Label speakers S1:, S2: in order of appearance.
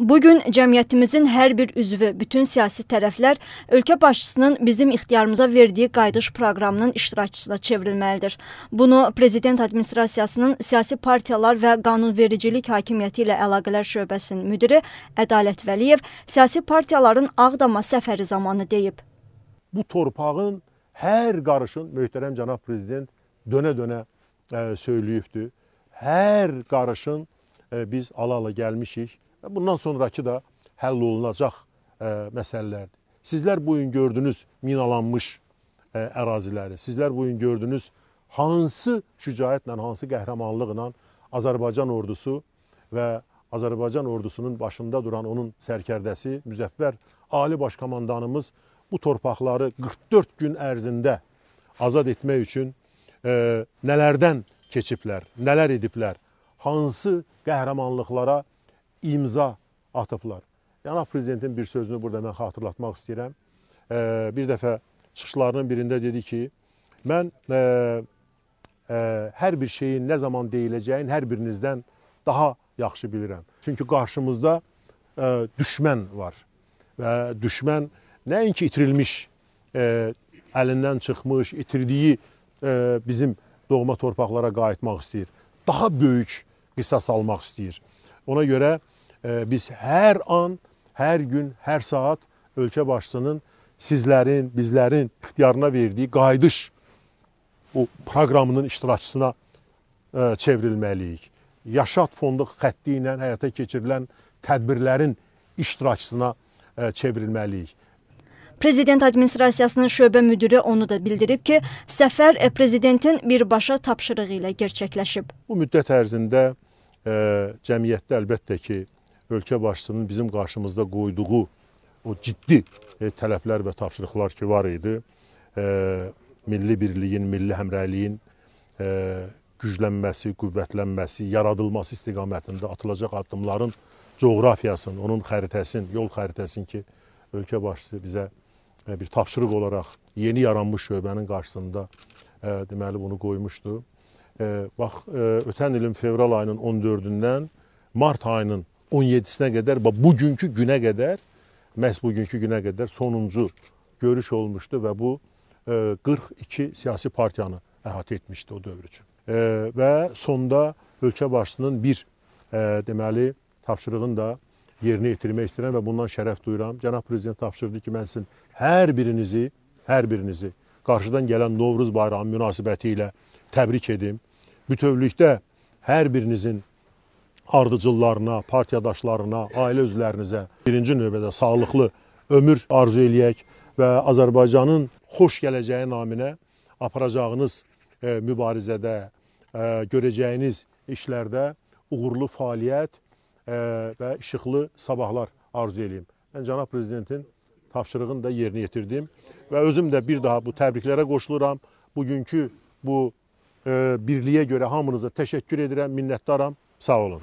S1: Bu gün cəmiyyətimizin hər bir üzvü, bütün siyasi tərəflər ölkə başçısının bizim ixtiyarımıza verdiyi qayıdış proqramının iştirakçısına çevrilməlidir. Bunu prezident administrasiyasının siyasi partiyalar və qanunvericilik hakimiyyəti ilə əlaqələr şöbəsinin müdiri Ədalət Vəliyev siyasi partiyaların Ağdama səfəri zamanı deyib.
S2: Bu torpağın hər qarışın möhtərəm cənab prezident dönə-dönə e, söyləyibdi. Hər qarışın ə, e, biz ala-ala gəlmişik və bundan sonrakı da həll olunacaq e, məsələlərdir. Sizlər bu gün gördünüz minalanmış e, əraziləri. Sizlər bu gün gördünüz hansı şücaətlə, hansı qəhrəmanlıqla Azərbaycan ordusu və Azərbaycan ordusunun başında duran onun sərkərdəsi Müzəffər Ali Baş Komandanımız bu torpaqları 44 gün ərzində azad etmək üçün e, nələrdən keçiblər, nələr ediblər, hansı qəhrəmanlıqlara imza atıblar. Cənab Prezidentin bir sözünü burada mən xatırlatmaq istəyirəm. Bir dəfə çıxışlarının birində dedi ki, mən e, e, hər bir şeyin nə zaman deyiləcəyin hər birinizdən daha yaxşı bilirəm. Çünki qarşımızda e, düşmən var və düşmən nəinki itirilmiş, əlindən çıxmış, itirdiyi bizim doğma torpaqlara qayıtmaq istəyir. Daha böyük qisas almaq istəyir. Ona görə biz hər an, hər gün, hər saat ölkə başçısının sizlərin, bizlərin ixtiyarına verdiyi qayıdış o proqramının iştirakçısına e, çevrilməliyik. Yaşad fondu xətti ilə həyata keçirilən tədbirlərin iştirakçısına e, çevrilməliyik.
S1: Prezident Administrasiyasının şöbə müdiri onu da bildirib ki, səfər e, prezidentin birbaşa tapşırığı ilə gerçəkləşib.
S2: Bu müddət ərzində ə, cəmiyyətdə əlbəttə ki, ölkə başçısının bizim qarşımızda qoyduğu o ciddi e, tələblər və tapşırıqlar ki var idi, e, milli birliyin, milli həmrəyliyin e, güclənməsi, qüvvətlənməsi, yaradılması istiqamətində atılacaq addımların coğrafiyasını, onun xəritəsini, yol xəritəsini ki, ölkə başçısı bizə bir tapşırıq olaraq yeni yaranmış şöbənin qarşısında deməli bunu qoymuşdu. Bax, ötən ilin fevral ayının 14-dən mart ayının 17-sinə qədər, bugünkü günə qədər, məhz bugünkü günə qədər sonuncu görüş olmuşdu və bu 42 e, siyasi partiyanı əhatə etmişdi o dövr üçün. E, və sonda ölkə başçısının bir e, deməli tapşırığını da yerinə yetirmək istəyirəm və bundan şərəf duyuram. Cənab Prezident tapşırdı ki, mən sizin hər birinizi, hər birinizi qarşıdan gələn Novruz bayramı münasibəti ilə təbrik edim. Bütövlükdə hər birinizin ardıcıllarına, partiyadaşlarına, ailə üzvlərinizə birinci növbədə sağlıqlı ömür arzu eləyək və Azərbaycanın xoş gələcəyi naminə aparacağınız e, mübarizədə, e, görəcəyiniz işlərdə uğurlu fəaliyyət e, və işıqlı sabahlar arzu eləyim. Mən cənab prezidentin tapşırığını da yerinə yetirdim və özüm də bir daha bu təbriklərə qoşuluram. Bugünkü bu birliyə görə hamınıza təşəkkür edirəm, minnətdaram. Sağ olun.